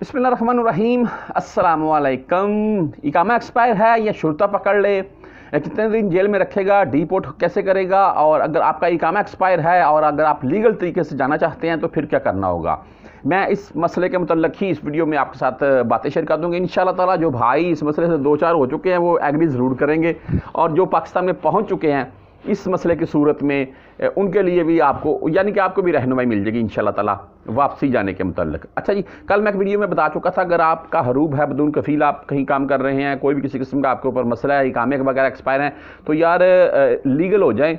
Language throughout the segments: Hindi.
बसमीम अल्लाम इकामा एक्सपायर है या शुरता पकड़ ले या कितने दिन जेल में रखेगा डिपोर्ट कैसे करेगा और अगर आपका इकामा एक्सपायर है और अगर आप लीगल तरीके से जाना चाहते हैं तो फिर क्या करना होगा मैं इस मसले के मतलब ही इस वीडियो में आपके साथ बातें शेयर कर दूंगी इन ताला जो भाई इस मसले से दो चार हो चुके हैं वो एग्री ज़रूर करेंगे और जो पाकिस्तान में पहुँच चुके हैं इस मसले की सूरत में उनके लिए भी आपको यानी कि आपको भी रहनुमाई मिल जाएगी इन ताला वापसी जाने के मतलब अच्छा जी कल मैं एक वीडियो में बता चुका था अगर आपका हरूब है बदून कफील आप कहीं काम कर रहे हैं कोई भी किसी किस्म का आपके ऊपर मसला है इकामे वगैरह एक्सपायर हैं तो यार लीगल हो जाएँ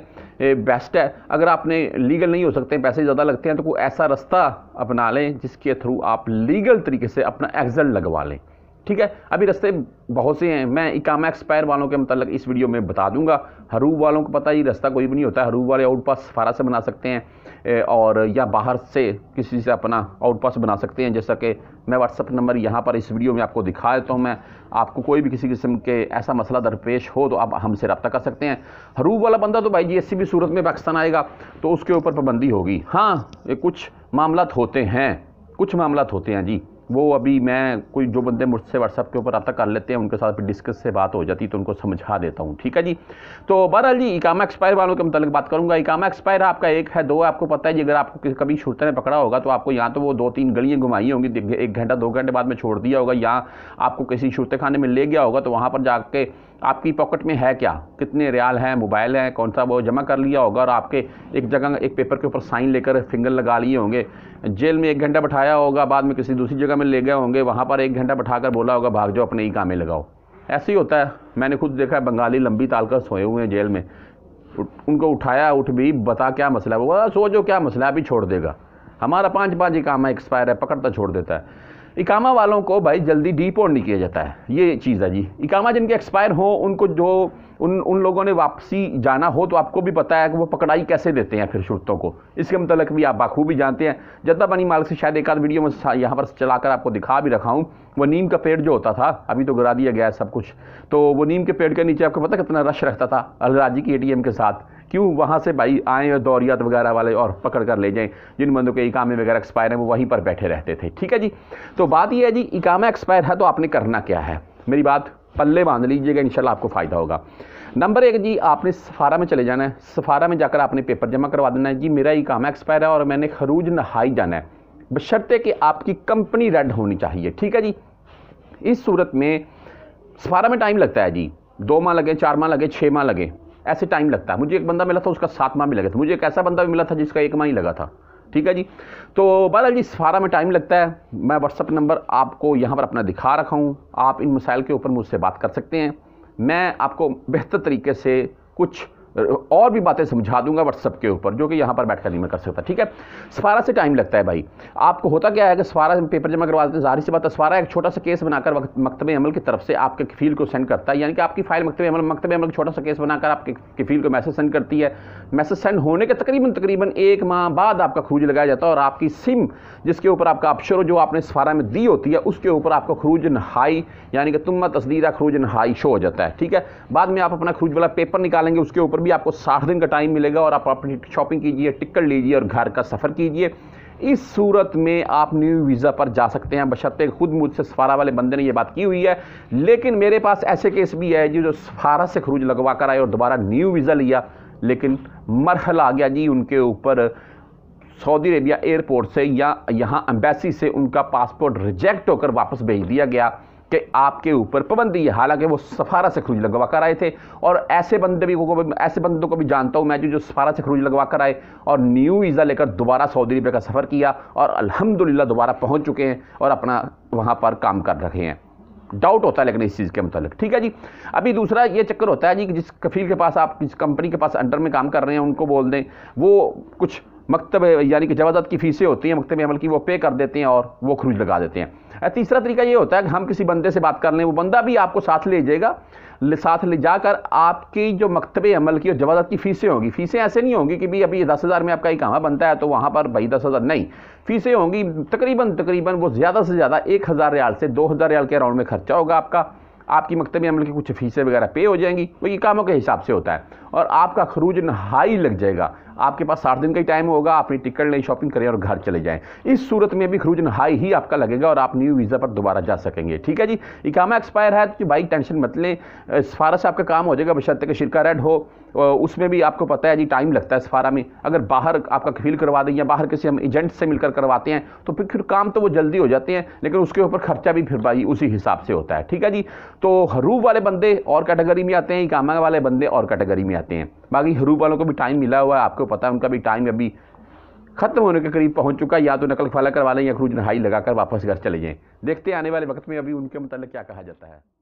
बेस्ट है अगर आपने लीगल नहीं हो सकते पैसे ज़्यादा लगते हैं तो कोई ऐसा रास्ता अपना लें जिसके थ्रू आप लीगल तरीके से अपना एग्जल लगवा लें ठीक है अभी रस्ते बहुत से हैं मैं इकामा एक्सपायर वालों के मतलब इस वीडियो में बता दूंगा हरूब वालों को पता ही रास्ता कोई भी नहीं होता हरूब वाले आउट पास सफारा से बना सकते हैं और या बाहर से किसी से अपना आउट पास बना सकते हैं जैसा कि मैं व्हाट्सअप नंबर यहाँ पर इस वीडियो में आपको दिखा देता हूँ मैं आपको कोई भी किसी किस्म के ऐसा मसला दरपेश हो तो आप हमसे रब्ता कर सकते हैं हरूब वाला बंदा तो भाई जी भी सूरत में पाकिस्तान आएगा तो उसके ऊपर पाबंदी होगी हाँ ये कुछ मामला होते हैं कुछ मामला होते हैं जी वो अभी मैं कोई जो बंदे मुझसे व्हाट्सअप के ऊपर आता कर लेते हैं उनके साथ भी डिस्कस से बात हो जाती है तो उनको समझा देता हूँ ठीक है जी तो बहरहाल जी इकामा एक्सपायर वालों के मतलब बात करूँगा इकामा एक्सपायर आपका एक है दो है आपको पता है जी अगर आपको कभी छूटते ने पकड़ा होगा तो आपको यहाँ तो वो दो तीन गलियाँ घुमाई होंगी एक घंटा दो घंटे बाद में छोड़ दिया होगा यहाँ आपको किसी छूटते खाने में ले गया होगा तो वहाँ पर जाके आपकी पॉकेट में है क्या कितने रियाल हैं मोबाइल हैं कौन सा वो जमा कर लिया होगा और आपके एक जगह एक पेपर के ऊपर साइन लेकर फिंगर लगा लिए होंगे जेल में एक घंटा बैठाया होगा बाद में किसी दूसरी जगह में ले गए होंगे वहाँ पर एक घंटा बैठा बोला होगा भाग जाओ अपने ही काम में लगाओ ऐसे ही होता है मैंने खुद देखा है बंगाली लंबी ताल कर सोए हुए हैं जेल में उनको उठाया उठ भी बता क्या मसला है वो सो जो क्या मसला है अभी छोड़ देगा हमारा पाँच पाँच ही काम है एक्सपायर है पकड़ता छोड़ देता है इकामा वालों को भाई जल्दी डिपोर्ट नहीं किया जाता है ये चीज़ है जी इकामा जिनके एक्सपायर हो उनको जो उन उन लोगों ने वापसी जाना हो तो आपको भी पता है कि वो पकड़ाई कैसे देते हैं फिर शुरतों को इसके मतलब भी आप बाखूबी जानते हैं जद्दा बनी माल से शायद एक आध वीडियो में यहाँ पर चलाकर आपको दिखा भी रखा हूँ वो नीम का पेड़ जो होता था अभी तो गिरा दिया गया है सब कुछ तो वो नीम के पेड़ के नीचे आपको पता कितना रश रहता था अलराजी की ए के साथ क्यों वहाँ से भाई आएँ और दौरियात वगैरह वाले और पकड़ कर ले जाएं जिन बंदों के इकामे वगैरह एक्सपायर हैं वो वहीं पर बैठे रहते थे ठीक है जी तो बात यह है जी इकामा एक्सपायर है तो आपने करना क्या है मेरी बात पल्ले बांध लीजिएगा इंशाल्लाह आपको फ़ायदा होगा नंबर एक जी आपने सफारा में चले जाना है सफारा में जाकर आपने पेपर जमा करवा देना है जी मेरा इकामा एक्सपायर है और मैंने खरूज नहाई जाना है बशर्ते कि आपकी कंपनी रेड होनी चाहिए ठीक है जी इस सूरत में सफारा में टाइम लगता है जी दो माह लगे चार माह लगे छः माह लगे ऐसे टाइम लगता है मुझे एक बंदा मिला था उसका सात माह भी लगा था मुझे एक ऐसा बंदा भी मिला था जिसका एक माह ही लगा था ठीक है जी तो बहरहाल जी सफारा में टाइम लगता है मैं व्हाट्सअप नंबर आपको यहाँ पर अपना दिखा रखा हूँ आप इन मसाइल के ऊपर मुझसे बात कर सकते हैं मैं आपको बेहतर तरीके से कुछ और भी बातें समझा दूंगा व्हाट्सअप के ऊपर जो कि यहाँ पर बैठकर नहीं मैं कर सकता ठीक है सफारा से टाइम लगता है भाई आपको होता क्या है कि सफारा में पेपर जमा करवा देते हैं जारी से बात है सफारा एक छोटा सा केस बनाकर मकतब अमल की तरफ से आपके फील को सेंड करता है यानी कि आपकी फाइल मकतब अमल मकतब अमल छोटा सा केस बनाकर आपके कफील को मैसेज सेंड करती है मैसेज सेंड होने के तकरीबन तकरीबन एक माह बाद आपका खरूज लगाया जाता है और आपकी सिम जिसके ऊपर आपका अपशर जो आपने सफारा में दी होती है उसके ऊपर आपका खरूज नहाई यानी कि तुम्मा तस्दीरा खरूज नहाई शो हो जाता है ठीक है बाद में आप अपना खरूज वाला पेपर निकालेंगे उसके ऊपर पर भी आपको साठ दिन का टाइम मिलेगा और आप अपनी शॉपिंग कीजिए टिकट लीजिए और घर का सफ़र कीजिए इस सूरत में आप न्यू वीज़ा पर जा सकते हैं बशर्ते खुद मुझसे सफारा वाले बंदे ने यह बात की हुई है लेकिन मेरे पास ऐसे केस भी है जो सफारा से खरूज लगवा कर आए और दोबारा न्यू वीज़ा लिया लेकिन मरहल आ गया जी उनके ऊपर सऊदी अरेबिया एयरपोर्ट से या यहाँ एम्बेसी से उनका पासपोर्ट रिजेक्ट होकर वापस भेज दिया गया कि आपके ऊपर पाबंदी है हालांकि वो सफारा से खरूज लगवा कर आए थे और ऐसे बंदे भी को ऐसे बंदों को भी जानता हूँ मैं जो जो सफारा से खरूज लगवा कर आए और न्यू वीज़ा लेकर दोबारा सऊदी अरबिया का सफ़र किया और अलहमदिल्ला दोबारा पहुँच चुके हैं और अपना वहाँ पर काम कर रखे हैं डाउट होता है लेकिन इस चीज़ के मतलब ठीक है जी अभी दूसरा ये चक्कर होता है जी कि जिस कफील के पास आप किस कंपनी के पास अंडर में काम कर रहे हैं उनको बोल दें वो कुछ मकतब यानी कि जवाजात की फ़ीसें होती हैं मकतब अमल की वो पे कर देते हैं और वो खरूज लगा देते हैं तीसरा तरीका ये होता है कि हम किसी बंदे से बात कर लें वो बंदा भी आपको साथ ले जाएगा साथ ले जाकर आपकी जो मकतब अमल की और जवाजात की फ़ीसें होंगी फ़ीसें ऐसे नहीं होंगी कि भाई अभी दस हज़ार में आपका एक कहाँ बनता है तो वहाँ पर भाई दस हज़ार नहीं फ़ीसें होंगी तकरीबन तकरीबन वो ज़्यादा से ज़्यादा एक हज़ार रियाल से दो हज़ार रियाल के अराउंड में खर्चा होगा आपका आपकी मकतबी अमल की कुछ फ़ीसें वगैरह पे हो जाएंगी वो ये कामों के हिसाब से होता है और आपका खरूज नहाई लग जाएगा आपके पास साठ दिन का ही टाइम होगा अपनी टिकट लें शॉपिंग करें और घर चले जाएं इस सूरत में भी खरूजन हाई ही आपका लगेगा और आप न्यू वीज़ा पर दोबारा जा सकेंगे ठीक है जी इकामा एक्सपायर है तो भाई टेंशन मत लें सफारा से आपका काम हो जाएगा बशर्त के शिरका रेड हो उसमें भी आपको पता है जी टाइम लगता है सफारा में अगर बाहर आपका फील करवा दें या बाहर किसी हम एजेंट से मिलकर करवाते हैं तो फिर काम तो वो जल्दी हो जाते हैं लेकिन उसके ऊपर खर्चा भी फिर भाई उसी हिसाब से होता है ठीक है जी तो हरूब वाले बंदे और कैटेगरी में आते हैं इकामा वाले बंदे और कैटेगरी में आते हैं बाकी हरूप वालों को भी टाइम मिला हुआ है आपको पता है उनका भी टाइम अभी ख़त्म होने के करीब पहुंच चुका है या तो नकल फला करवा लें या क्रूज नहाई लगाकर वापस घर चले जाएँ देखते हैं आने वाले वक्त में अभी उनके मतलब क्या कहा जाता है